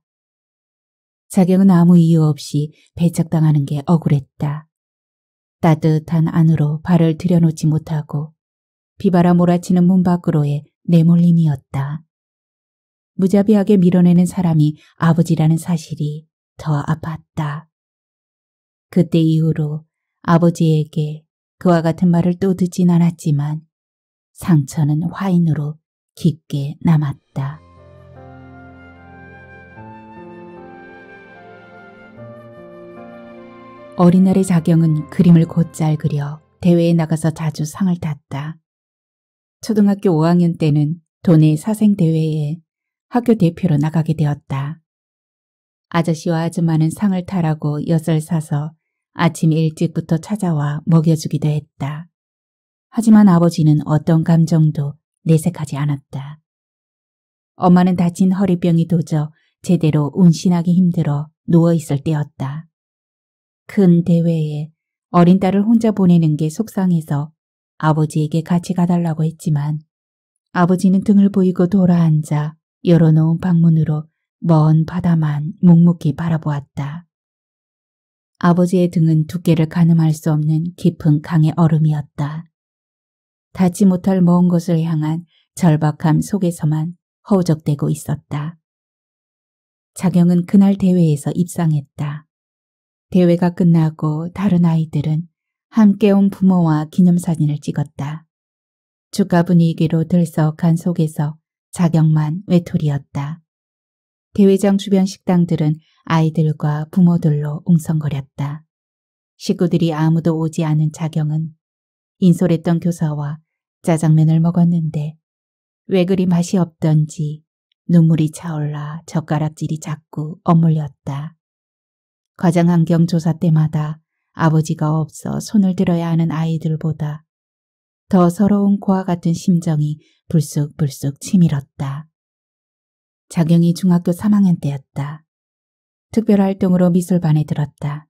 자경은 아무 이유 없이 배척당하는 게 억울했다. 따뜻한 안으로 발을 들여놓지 못하고 비바람 몰아치는 문 밖으로의 내몰림이었다. 무자비하게 밀어내는 사람이 아버지라는 사실이 더 아팠다. 그때 이후로 아버지에게 그와 같은 말을 또 듣진 않았지만 상처는 화인으로 깊게 남았다. 어린날의 자경은 그림을 곧잘 그려 대회에 나가서 자주 상을 탔다. 초등학교 5학년 때는 도내 사생대회에 학교 대표로 나가게 되었다. 아저씨와 아줌마는 상을 타라고 엿을 사서 아침 일찍부터 찾아와 먹여주기도 했다. 하지만 아버지는 어떤 감정도 내색하지 않았다. 엄마는 다친 허리병이 도저 제대로 운신하기 힘들어 누워있을 때였다. 큰 대회에 어린 딸을 혼자 보내는 게 속상해서 아버지에게 같이 가달라고 했지만 아버지는 등을 보이고 돌아앉아 열어놓은 방문으로 먼 바다만 묵묵히 바라보았다. 아버지의 등은 두께를 가늠할 수 없는 깊은 강의 얼음이었다. 닿지 못할 먼 곳을 향한 절박함 속에서만 허우적대고 있었다. 자경은 그날 대회에서 입상했다. 대회가 끝나고 다른 아이들은 함께 온 부모와 기념사진을 찍었다. 주가 분위기로 들썩한 속에서 자격만 외톨이였다. 대회장 주변 식당들은 아이들과 부모들로 웅성거렸다. 식구들이 아무도 오지 않은 자경은 인솔했던 교사와 짜장면을 먹었는데 왜 그리 맛이 없던지 눈물이 차올라 젓가락질이 자꾸 어물렸다. 과장환경 조사 때마다 아버지가 없어 손을 들어야 하는 아이들보다 더 서러운 고아 같은 심정이 불쑥불쑥 치밀었다. 작용이 중학교 3학년 때였다. 특별활동으로 미술반에 들었다.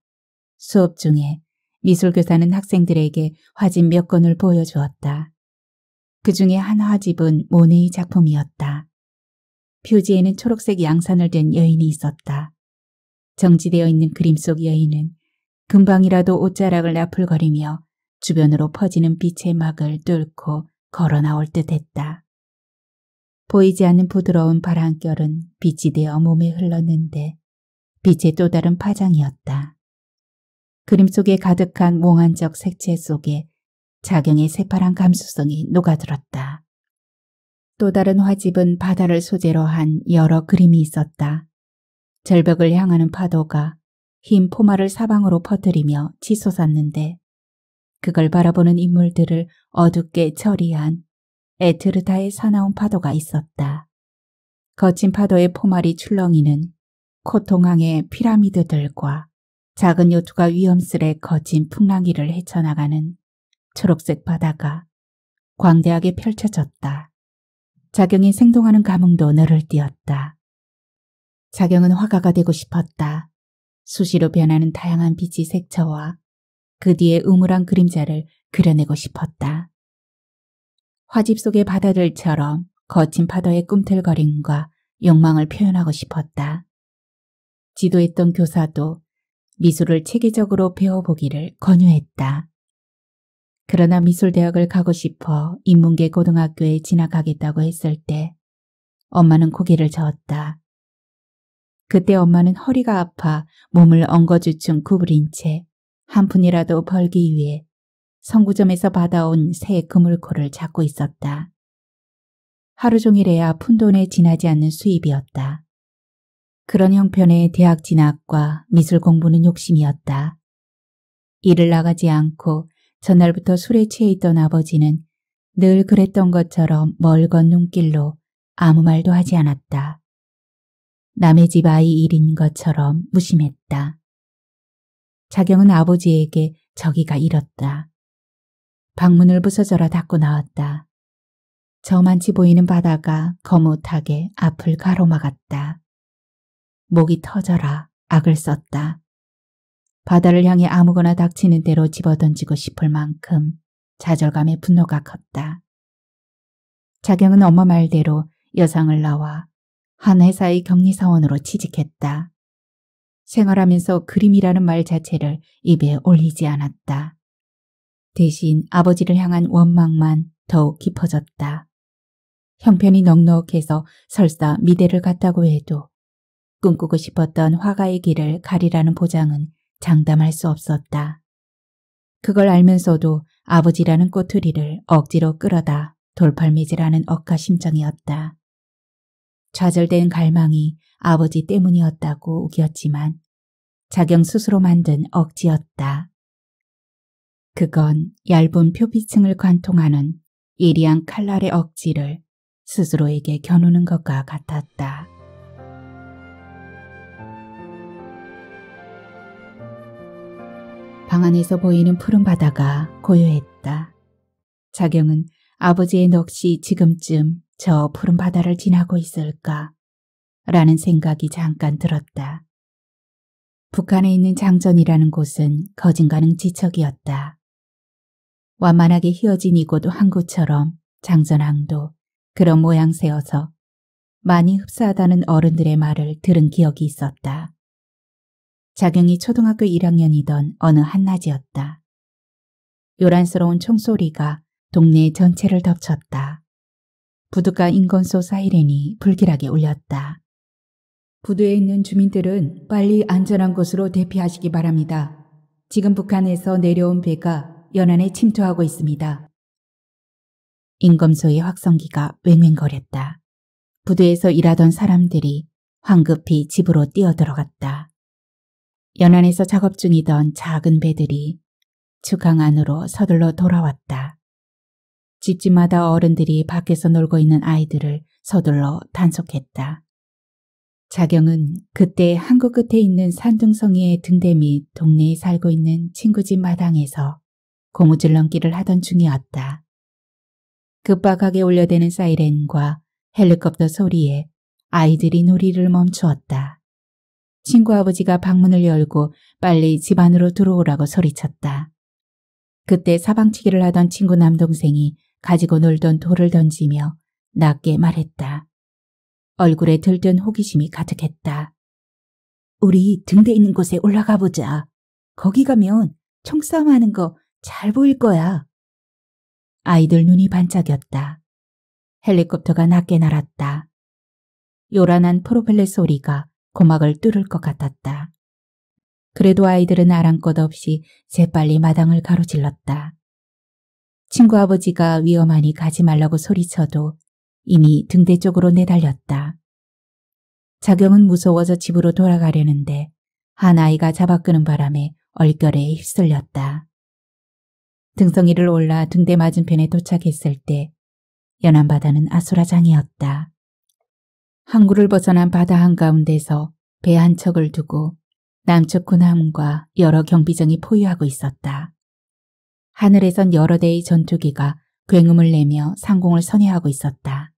수업 중에 미술교사는 학생들에게 화집 몇 권을 보여주었다. 그 중에 한 화집은 모네의 작품이었다. 표지에는 초록색 양산을 든 여인이 있었다. 정지되어 있는 그림 속 여인은 금방이라도 옷자락을 나풀거리며 주변으로 퍼지는 빛의 막을 뚫고 걸어 나올 듯했다. 보이지 않는 부드러운 바람결은 빛이 되어 몸에 흘렀는데 빛의 또 다른 파장이었다. 그림 속에 가득한 몽환적 색채 속에 자경의 새파란 감수성이 녹아들었다. 또 다른 화집은 바다를 소재로 한 여러 그림이 있었다. 절벽을 향하는 파도가 흰 포마를 사방으로 퍼뜨리며 치솟았는데 그걸 바라보는 인물들을 어둡게 처리한 에트르타의 사나운 파도가 있었다. 거친 파도의 포말이 출렁이는 코통항의 피라미드들과 작은 요트가 위험스레 거친 풍랑기를 헤쳐나가는 초록색 바다가 광대하게 펼쳐졌다. 작용이 생동하는 감흥도 너를 띄었다. 자경은 화가가 되고 싶었다. 수시로 변하는 다양한 빛이 색처와 그 뒤에 우물한 그림자를 그려내고 싶었다. 화집 속의 바다들처럼 거친 파도의 꿈틀거림과 욕망을 표현하고 싶었다. 지도했던 교사도 미술을 체계적으로 배워보기를 권유했다. 그러나 미술대학을 가고 싶어 인문계 고등학교에 진학하겠다고 했을 때 엄마는 고개를 저었다. 그때 엄마는 허리가 아파 몸을 엉거주춤 구부린 채 한 푼이라도 벌기 위해 성구점에서 받아온 새 그물코를 잡고 있었다. 하루 종일해야 푼돈에 지나지 않는 수입이었다. 그런 형편의 대학 진학과 미술 공부는 욕심이었다. 일을 나가지 않고 전날부터 술에 취해 있던 아버지는 늘 그랬던 것처럼 멀건 눈길로 아무 말도 하지 않았다. 남의 집 아이 일인 것처럼 무심했다. 자경은 아버지에게 저기가 이렇다. 방문을 부서져라 닫고 나왔다. 저만치 보이는 바다가 거뭇하게 앞을 가로막았다. 목이 터져라 악을 썼다. 바다를 향해 아무거나 닥치는 대로 집어던지고 싶을 만큼 좌절감의 분노가 컸다. 자경은 엄마 말대로 여상을 나와 한 회사의 격리사원으로 취직했다. 생활하면서 그림이라는 말 자체를 입에 올리지 않았다. 대신 아버지를 향한 원망만 더욱 깊어졌다. 형편이 넉넉해서 설사 미대를 갔다고 해도 꿈꾸고 싶었던 화가의 길을 가리라는 보장은 장담할 수 없었다. 그걸 알면서도 아버지라는 꼬투리를 억지로 끌어다 돌팔매질하는 억가심정이었다. 좌절된 갈망이 아버지 때문이었다고 우겼지만 자경 스스로 만든 억지였다. 그건 얇은 표피층을 관통하는 예리한 칼날의 억지를 스스로에게 겨누는 것과 같았다. 방 안에서 보이는 푸른 바다가 고요했다. 자경은 아버지의 넋이 지금쯤 저 푸른 바다를 지나고 있을까? 라는 생각이 잠깐 들었다. 북한에 있는 장전이라는 곳은 거진가능 지척이었다. 완만하게 휘어진 이곳 항구처럼 장전항도 그런 모양새여서 많이 흡사하다는 어른들의 말을 들은 기억이 있었다. 자경이 초등학교 1학년이던 어느 한낮이었다. 요란스러운 총소리가 동네 전체를 덮쳤다. 부두가 인건소 사이렌이 불길하게 울렸다. 부두에 있는 주민들은 빨리 안전한 곳으로 대피하시기 바랍니다. 지금 북한에서 내려온 배가 연안에 침투하고 있습니다. 인검소의 확성기가 웽웽거렸다. 부두에서 일하던 사람들이 황급히 집으로 뛰어들어갔다. 연안에서 작업 중이던 작은 배들이 주강 안으로 서둘러 돌아왔다. 집집마다 어른들이 밖에서 놀고 있는 아이들을 서둘러 단속했다. 자경은 그때 한국 끝에 있는 산둥성이의 등대 및 동네에 살고 있는 친구 집 마당에서 고무줄넘기를 하던 중이었다. 급박하게 울려대는 사이렌과 헬리콥터 소리에 아이들이 놀이를 멈추었다. 친구 아버지가 방문을 열고 빨리 집 안으로 들어오라고 소리쳤다. 그때 사방치기를 하던 친구 남동생이 가지고 놀던 돌을 던지며 낮게 말했다. 얼굴에 들뜬 호기심이 가득했다. 우리 등대 있는 곳에 올라가 보자. 거기 가면 총싸움하는 거 잘 보일 거야. 아이들 눈이 반짝였다. 헬리콥터가 낮게 날았다. 요란한 프로펠레 소리가 고막을 뚫을 것 같았다. 그래도 아이들은 아랑곳 없이 재빨리 마당을 가로질렀다. 친구 아버지가 위험하니 가지 말라고 소리쳐도 이미 등대 쪽으로 내달렸다. 작용은 무서워서 집으로 돌아가려는데 한 아이가 잡아끄는 바람에 얼결에 휩쓸렸다. 등성이를 올라 등대 맞은편에 도착했을 때 연안 바다는 아수라장이었다. 항구를 벗어난 바다 한가운데서 배 한 척을 두고 남측 군함과 여러 경비정이 포위하고 있었다. 하늘에선 여러 대의 전투기가 굉음을 내며 상공을 선회하고 있었다.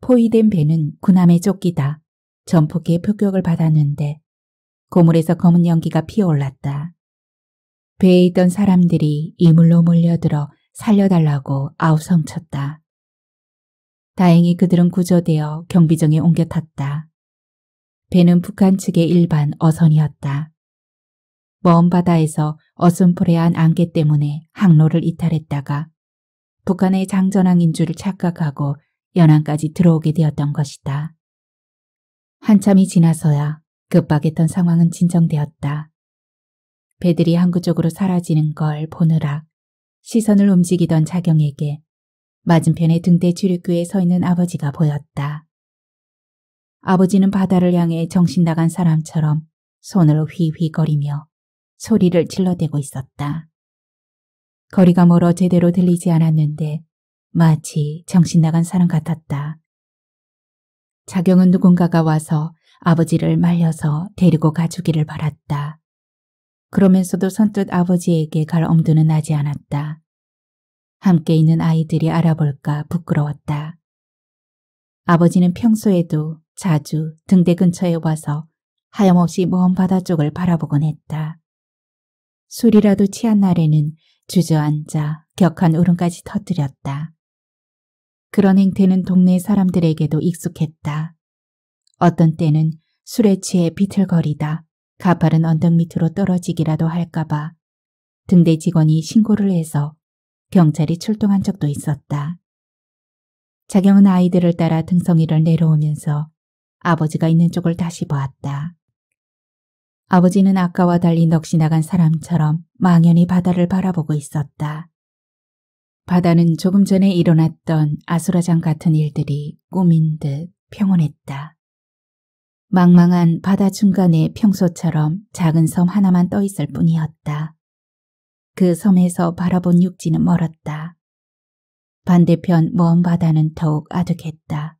포위된 배는 군함의쫓끼다 전폭의 폭격을 받았는데 고물에서 검은 연기가 피어올랐다. 배에 있던 사람들이 이물로 몰려들어 살려달라고 아우성쳤다. 다행히 그들은 구조되어 경비정에 옮겨 탔다. 배는 북한 측의 일반 어선이었다. 먼 바다에서 어슴푸레한 안개 때문에 항로를 이탈했다가 북한의 장전항인 줄 착각하고 연안까지 들어오게 되었던 것이다. 한참이 지나서야 급박했던 상황은 진정되었다. 배들이 항구 쪽으로 사라지는 걸 보느라 시선을 움직이던 자경에게 맞은편에 등대 출입구에서 있는 아버지가 보였다. 아버지는 바다를 향해 정신 나간 사람처럼 손을 휘휘거리며 소리를 질러대고 있었다. 거리가 멀어 제대로 들리지 않았는데 마치 정신나간 사람 같았다. 자경은 누군가가 와서 아버지를 말려서 데리고 가주기를 바랐다. 그러면서도 선뜻 아버지에게 갈 엄두는 나지 않았다. 함께 있는 아이들이 알아볼까 부끄러웠다. 아버지는 평소에도 자주 등대 근처에 와서 하염없이 먼 바다 쪽을 바라보곤 했다. 술이라도 취한 날에는 주저앉아 격한 울음까지 터뜨렸다. 그런 행태는 동네 사람들에게도 익숙했다. 어떤 때는 술에 취해 비틀거리다 가파른 언덕 밑으로 떨어지기라도 할까봐 등대 직원이 신고를 해서 경찰이 출동한 적도 있었다. 자경은 아이들을 따라 등성이를 내려오면서 아버지가 있는 쪽을 다시 보았다. 아버지는 아까와 달리 넋이 나간 사람처럼 망연히 바다를 바라보고 있었다. 바다는 조금 전에 일어났던 아수라장 같은 일들이 꾸민 듯 평온했다. 망망한 바다 중간에 평소처럼 작은 섬 하나만 떠 있을 뿐이었다. 그 섬에서 바라본 육지는 멀었다. 반대편 먼 바다는 더욱 아득했다.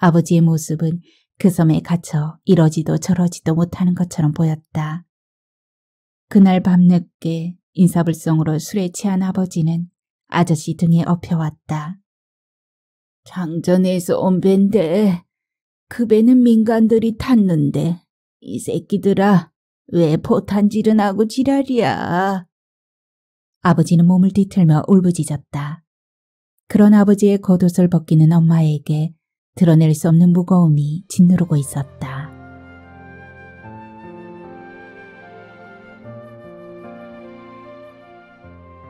아버지의 모습은 그 섬에 갇혀 이러지도 저러지도 못하는 것처럼 보였다. 그날 밤늦게 인사불성으로 술에 취한 아버지는 아저씨 등에 업혀왔다. 장전에서 온 벤데 그 배는 민간들이 탔는데 이 새끼들아 왜 포탄질은 하고 지랄이야. 아버지는 몸을 뒤틀며 울부짖었다. 그런 아버지의 겉옷을 벗기는 엄마에게 드러낼 수 없는 무거움이 짓누르고 있었다.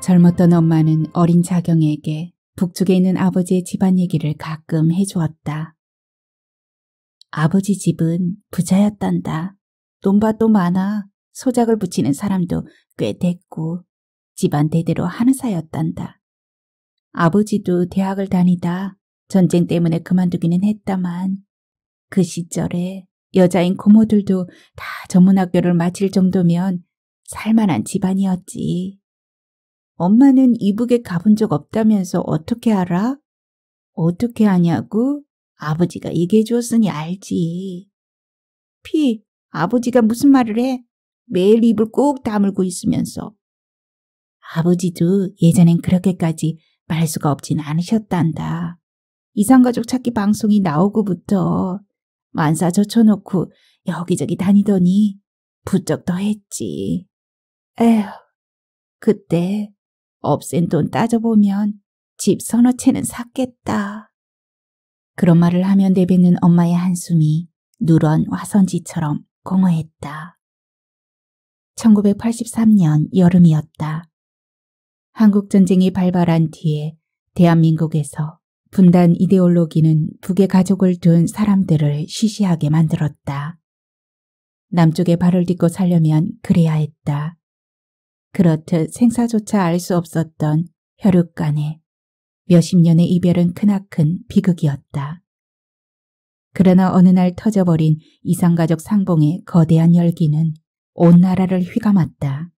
젊었던 엄마는 어린 자경에게 북쪽에 있는 아버지의 집안 얘기를 가끔 해주었다. 아버지 집은 부자였단다. 논밭도 많아. 소작을 붙이는 사람도 꽤 됐고 집안 대대로 하는 사였단다. 아버지도 대학을 다니다 전쟁 때문에 그만두기는 했다만 그 시절에 여자인 고모들도 다 전문학교를 마칠 정도면 살만한 집안이었지. 엄마는 이북에 가본 적 없다면서 어떻게 알아? 어떻게 아냐고? 아버지가 얘기해 주었으니 알지. 피, 아버지가 무슨 말을 해? 매일 입을 꼭 다물고 있으면서. 아버지도 예전엔 그렇게까지 말수가 없진 않으셨단다. 이상가족 찾기 방송이 나오고부터 만사 젖혀놓고 여기저기 다니더니 부쩍 더 했지. 에휴, 그때 없앤 돈 따져보면 집 서너 채는 샀겠다. 그런 말을 하면 내뱉는 엄마의 한숨이 누런 화선지처럼 공허했다. 1983년 여름이었다. 한국전쟁이 발발한 뒤에 대한민국에서 분단 이데올로기는 북의 가족을 둔 사람들을 시시하게 만들었다. 남쪽의 발을 딛고 살려면 그래야 했다. 그렇듯 생사조차 알 수 없었던 혈육 간에 몇십 년의 이별은 크나큰 비극이었다. 그러나 어느 날 터져버린 이상가족 상봉의 거대한 열기는 온 나라를 휘감았다.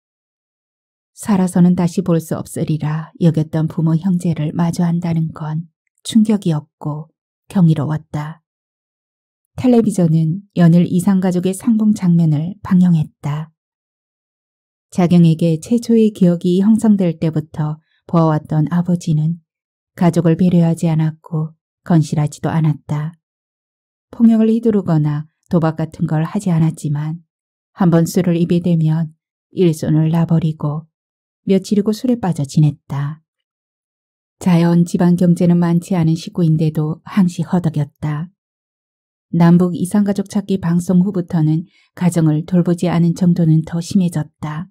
살아서는 다시 볼 수 없으리라 여겼던 부모 형제를 마주한다는 건 충격이었고 경이로웠다. 텔레비전은 연일 이상가족의 상봉 장면을 방영했다. 자경에게 최초의 기억이 형성될 때부터 보아왔던 아버지는 가족을 배려하지 않았고 건실하지도 않았다. 폭력을 휘두르거나 도박 같은 걸 하지 않았지만 한 번 술을 입에 대면 일손을 놔버리고 며칠이고 술에 빠져 지냈다. 자연 지방 경제는 많지 않은 시구인데도 항시 허덕였다. 남북 이상가족 찾기 방송 후부터는 가정을 돌보지 않은 정도는 더 심해졌다.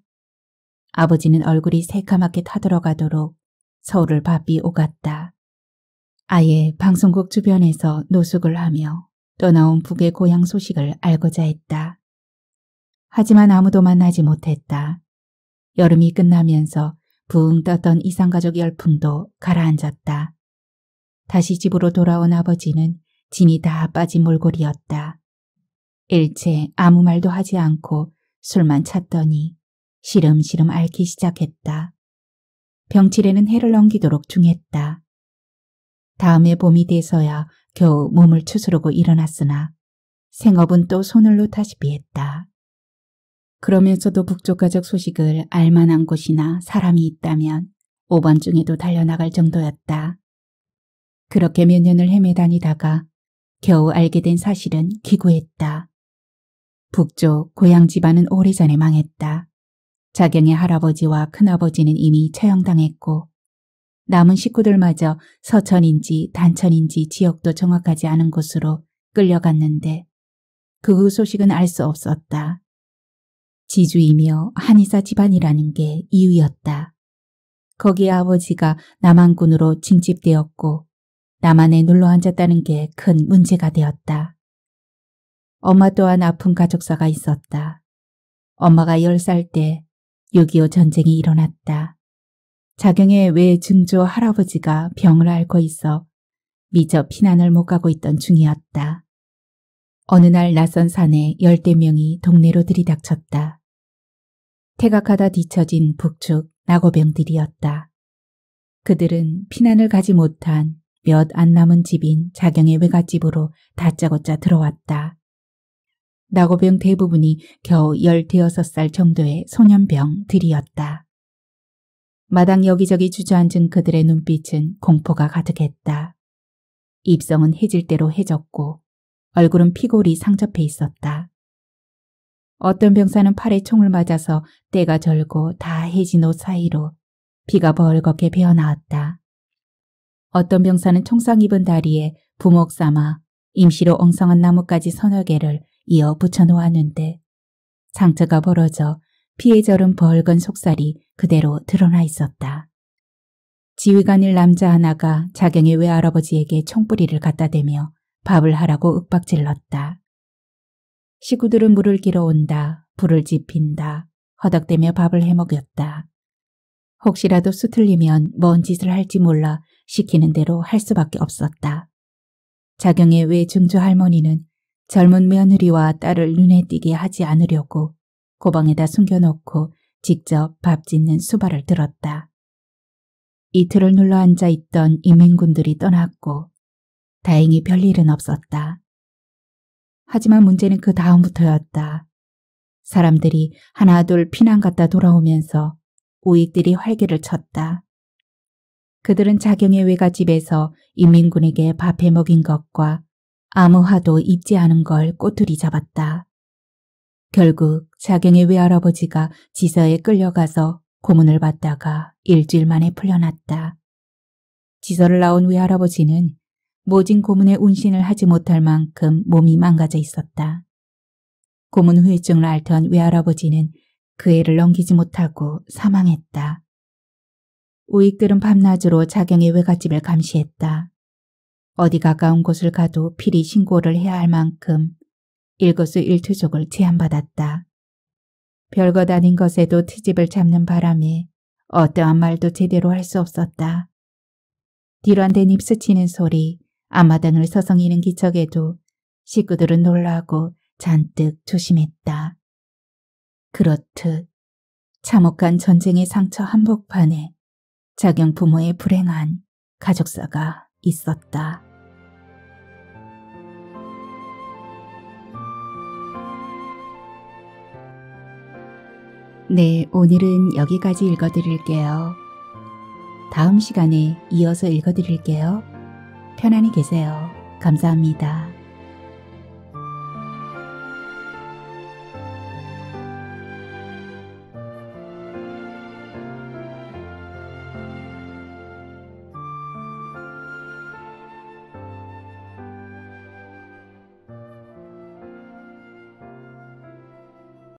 아버지는 얼굴이 새카맣게 타들어가도록 서울을 바삐 오갔다. 아예 방송국 주변에서 노숙을 하며 떠나온 북의 고향 소식을 알고자 했다. 하지만 아무도 만나지 못했다. 여름이 끝나면서 붕 떴던 이상가족 열풍도 가라앉았다. 다시 집으로 돌아온 아버지는 짐이다 빠진 몰골이었다. 일체 아무 말도 하지 않고 술만 찾더니 시름시름 앓기 시작했다. 병칠에는 해를 넘기도록 중했다. 다음에 봄이 돼서야 겨우 몸을 추스르고 일어났으나 생업은 또 손을 놓다시피 했다. 그러면서도 북쪽가족 소식을 알만한 곳이나 사람이 있다면 5번 중에도 달려나갈 정도였다. 그렇게 몇 년을 헤매다니다가 겨우 알게 된 사실은 기구했다. 북쪽 고향 집안은 오래전에 망했다. 자경의 할아버지와 큰아버지는 이미 처형당했고 남은 식구들마저 서천인지 단천인지 지역도 정확하지 않은 곳으로 끌려갔는데 그 후 소식은 알 수 없었다. 지주이며 한의사 집안이라는 게 이유였다. 거기에 아버지가 남한군으로 징집되었고 남한에 눌러앉았다는 게 큰 문제가 되었다. 엄마 또한 아픈 가족사가 있었다. 엄마가 10살 때 6.25 전쟁이 일어났다. 자경의 외증조 할아버지가 병을 앓고 있어 미처 피난을 못 가고 있던 중이었다. 어느 날 낯선 산에 열대 명이 동네로 들이닥쳤다. 태각하다 뒤처진 북측 낙오병들이었다. 그들은 피난을 가지 못한 몇 안 남은 집인 자경의 외갓집으로 다짜고짜 들어왔다. 낙오병 대부분이 겨우 16살 정도의 소년병들이었다. 마당 여기저기 주저앉은 그들의 눈빛은 공포가 가득했다. 입성은 해질 대로 해졌고 얼굴은 피골이 상접해 있었다. 어떤 병사는 팔에 총을 맞아서 때가 절고 다 해진 옷 사이로 피가 벌겋게 배어나왔다. 어떤 병사는 총상 입은 다리에 부목 삼아 임시로 엉성한 나뭇가지 서너 개를 이어 붙여놓았는데 상처가 벌어져 피에 절은 벌건 속살이 그대로 드러나 있었다. 지휘관일 남자 하나가 자경의 외할아버지에게 총뿌리를 갖다 대며 밥을 하라고 윽박질렀다. 식구들은 물을 길어온다. 불을 지핀다. 허덕대며 밥을 해먹였다. 혹시라도 수틀리면 뭔 짓을 할지 몰라 시키는 대로 할 수밖에 없었다. 자경의 외중조 할머니는 젊은 며느리와 딸을 눈에 띄게 하지 않으려고 고방에다 숨겨놓고 직접 밥 짓는 수발을 들었다. 이틀을 눌러 앉아 있던 이민군들이 떠났고 다행히 별일은 없었다. 하지만 문제는 그 다음부터였다. 사람들이 하나둘 피난 갔다 돌아오면서 우익들이 활개를 쳤다. 그들은 자경의 외가집에서 인민군에게 밥해 먹인 것과 아무 화도 입지 않은 걸 꼬투리 잡았다. 결국 자경의 외할아버지가 지서에 끌려가서 고문을 받다가 일주일 만에 풀려났다. 지서를 나온 외할아버지는 모진 고문의 운신을 하지 못할 만큼 몸이 망가져 있었다. 고문 후유증을 앓던 외할아버지는 그 애를 넘기지 못하고 사망했다. 우익들은 밤낮으로 자경의 외갓집을 감시했다. 어디 가까운 곳을 가도 필히 신고를 해야 할 만큼 일거수일투족을 제한받았다. 별것 아닌 것에도 트집을 잡는 바람에 어떠한 말도 제대로 할 수 없었다. 딜로 한대 입스치는 소리, 앞마당을 서성이는 기척에도 식구들은 놀라고 잔뜩 조심했다. 그렇듯 참혹한 전쟁의 상처 한복판에 작용 부모의 불행한 가족사가 있었다. 네, 오늘은 여기까지 읽어드릴게요. 다음 시간에 이어서 읽어드릴게요. 편안히 계세요. 감사합니다.